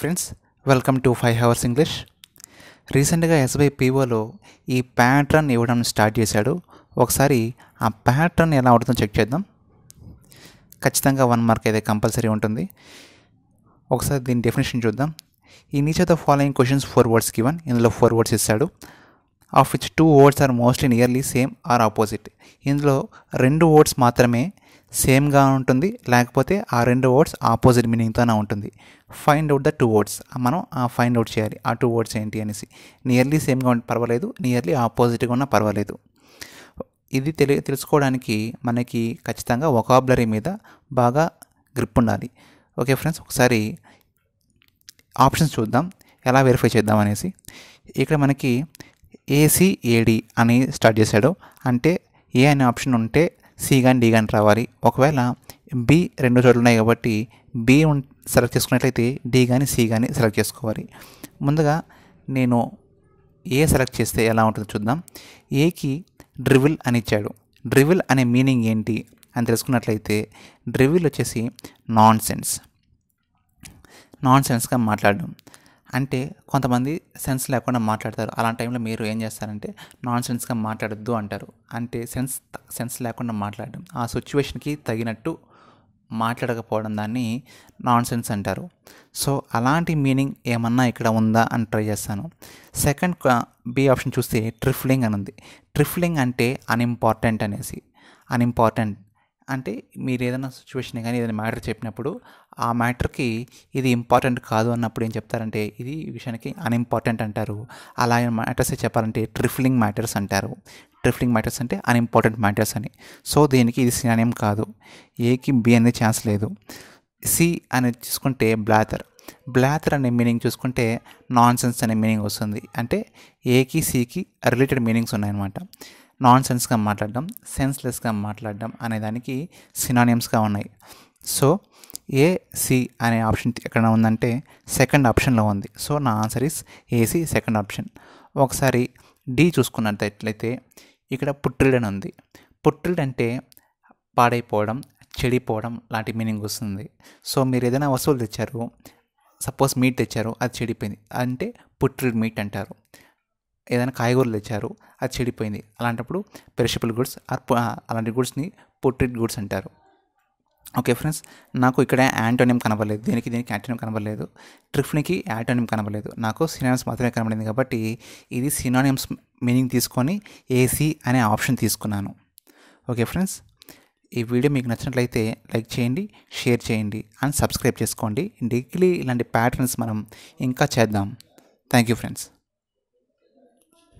friends welcome to five hours English రీసెంట్గా SBI పీఓలో ఈ ప్యాటర్న్ ఇవ్వడం స్టార్ట్ చేశాడు ఒకసారి ఆ ప్యాటర్న్ ఎలా ఉంటుందో చెక్ చేద్దాం ఖచ్చితంగా వన్ మార్క్ అయితే కంపల్సరీ ఉంటుంది ఒకసారి దీని డెఫినేషన్ చూద్దాం ఈ each of the following questions four words given ఇందులో ఫోర్ వర్డ్స్ ఇస్తాడు of which two words are mostly nearly same or opposite ఇందులో రెండు వర్డ్స్ మాత్రమే సేమ్గా ఉంటుంది లేకపోతే ఆ రెండు వర్డ్స్ ఆపోజిట్ మీనింగ్తోనే ఉంటుంది find out the two words మనం ఆ ఫైండ్ అవుట్ చేయాలి ఆ టూ వర్డ్స్ ఏంటి అనేసి నియర్లీ సేమ్గా ఉంటే పర్వాలేదు నియర్లీ ఆపోజిట్గా ఉన్నా పర్వాలేదు ఇది తెలి తెలుసుకోవడానికి మనకి ఖచ్చితంగా ఒకాబులరీ మీద బాగా గ్రిప్ ఉండాలి ఓకే ఫ్రెండ్స్ ఒకసారి ఆప్షన్స్ చూద్దాం ఎలా వెరిఫై చేద్దాం అనేసి ఇక్కడ మనకి ఏసీఏడి అని స్టార్ట్ చేశాడు అంటే ఏ అనే ఆప్షన్ ఉంటే సి కానీ డి కానీ రావాలి ఒకవేళ బి రెండు చోట్ల ఉన్నాయి కాబట్టి బి సెలెక్ట్ చేసుకున్నట్లయితే డి కానీ సి కానీ సెలెక్ట్ చేసుకోవాలి ముందుగా నేను ఏ సెలెక్ట్ చేస్తే ఎలా ఉంటుందో చూద్దాం ఏకి డ్రివిల్ అని ఇచ్చాడు డ్రివిల్ అనే మీనింగ్ ఏంటి అని తెలుసుకున్నట్లయితే డ్రివిల్ వచ్చేసి నాన్ సెన్స్ నాన్ సెన్స్గా మాట్లాడడం అంటే కొంతమంది సెన్స్ లేకుండా మాట్లాడతారు అలాంటి టైంలో మీరు ఏం చేస్తారంటే నాన్ సెన్స్గా మాట్లాడద్దు అంటారు అంటే సెన్స్ సెన్స్ లేకుండా మాట్లాడడం ఆ సిచ్యువేషన్కి తగినట్టు మాట్లాడకపోవడం దాన్ని నాన్ సెన్స్ అంటారు సో అలాంటి మీనింగ్ ఏమన్నా ఇక్కడ ఉందా అని ట్రై చేస్తాను సెకండ్ బి ఆప్షన్ చూస్తే ట్రిఫ్లింగ్ అని ఉంది ట్రిఫ్లింగ్ అంటే అన్ఇంపార్టెంట్ అనేసి అన్ఇంపార్టెంట్ అంటే మీరు ఏదైనా సిచ్యువేషన్ కానీ ఏదైనా మ్యాటర్ చెప్పినప్పుడు ఆ మ్యాటర్కి ఇది ఇంపార్టెంట్ కాదు అన్నప్పుడు ఏం చెప్తారంటే ఇది విషయానికి అన్ఇంపార్టెంట్ అంటారు అలాగే మ్యాటర్స్ చెప్పాలంటే ట్రిఫ్లింగ్ మ్యాటర్స్ అంటారు ట్రిఫ్లింగ్ మ్యాటర్స్ అంటే అన్ఇంపార్టెంట్ మ్యాటర్స్ అని సో దీనికి ఇది సినానియం కాదు ఏకి బి అనేది ఛాన్స్ లేదు సి అనేది చూసుకుంటే బ్లాతర్ బ్లాతర్ అనే మీనింగ్ చూసుకుంటే నాన్ సెన్స్ అనే మీనింగ్ వస్తుంది అంటే ఏకి సికి రిలేటెడ్ మీనింగ్స్ ఉన్నాయన్నమాట నాన్ సెన్స్గా మాట్లాడడం సెన్స్లెస్గా మాట్లాడడం అనేదానికి సినానియమ్స్గా ఉన్నాయి సో సి అనే ఆప్షన్ ఎక్కడ ఉందంటే సెకండ్ ఆప్షన్లో ఉంది సో నా answer is AC second option ఒకసారి డి చూసుకున్నట్లయితే ఇక్కడ పుట్రిడ్ అని ఉంది పుట్రిడ్ అంటే పాడైపోవడం చెడిపోవడం లాంటి మీనింగ్ వస్తుంది సో మీరు ఏదైనా వస్తువులు తెచ్చారు సపోజ్ మీట్ తెచ్చారు అది చెడిపోయింది అంటే పుట్రిడ్ మీట్ అంటారు ఏదైనా కాయగూరలు తెచ్చారు అది చెడిపోయింది అలాంటప్పుడు పెరిషబుల్ గుడ్స్ ఆర్ అలాంటి గుడ్స్ని పోర్ట్రేట్ గుడ్స్ అంటారు ఓకే ఫ్రెండ్స్ నాకు ఇక్కడ యాంటోనియం కనబడలేదు దీనికి దీనికి యాంటోనియం కనబడలేదు ట్రిఫ్నికి యాంటోనియం కనబడలేదు నాకు సినానియమ్స్ మాత్రమే కనబడింది కాబట్టి ఇది సినానియమ్స్ మీనింగ్ తీసుకొని ఏసీ అనే ఆప్షన్ తీసుకున్నాను ఓకే ఫ్రెండ్స్ ఈ వీడియో మీకు నచ్చినట్లయితే లైక్ చేయండి షేర్ చేయండి అండ్ సబ్స్క్రైబ్ చేసుకోండి డైలీ ఇలాంటి ప్యాటర్న్స్ మనం ఇంకా చేద్దాం థ్యాంక్ యూ ఫ్రెండ్స్